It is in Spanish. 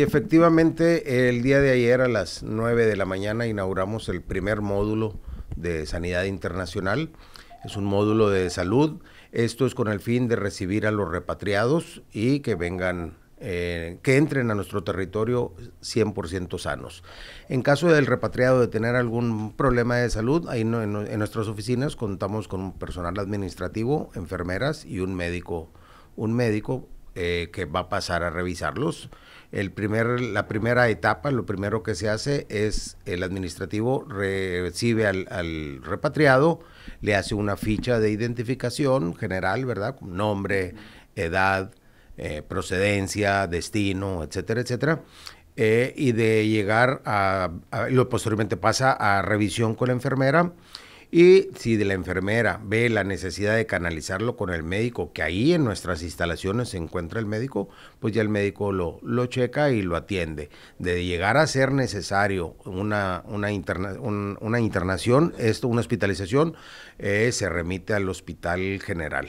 Y efectivamente, el día de ayer a las 9 de la mañana inauguramos el primer módulo de Sanidad Internacional. Es un módulo de salud. Esto es con el fin de recibir a los repatriados y que vengan, eh, que entren a nuestro territorio 100% sanos. En caso del repatriado de tener algún problema de salud, ahí en, en nuestras oficinas contamos con un personal administrativo, enfermeras y un médico, un médico eh, que va a pasar a revisarlos. El primer, la primera etapa, lo primero que se hace es el administrativo recibe al, repatriado, le hace una ficha de identificación general, ¿verdad? nombre, edad, eh, procedencia, destino, etcétera, etcétera. Eh, y de llegar a, a, lo posteriormente pasa a revisión con la enfermera y si de la enfermera ve la necesidad de canalizarlo con el médico, que ahí en nuestras instalaciones se encuentra el médico, pues ya el médico lo, checa y lo atiende. De llegar a ser necesario una, una, una internación, esto, una hospitalización, eh, se remite al hospital general.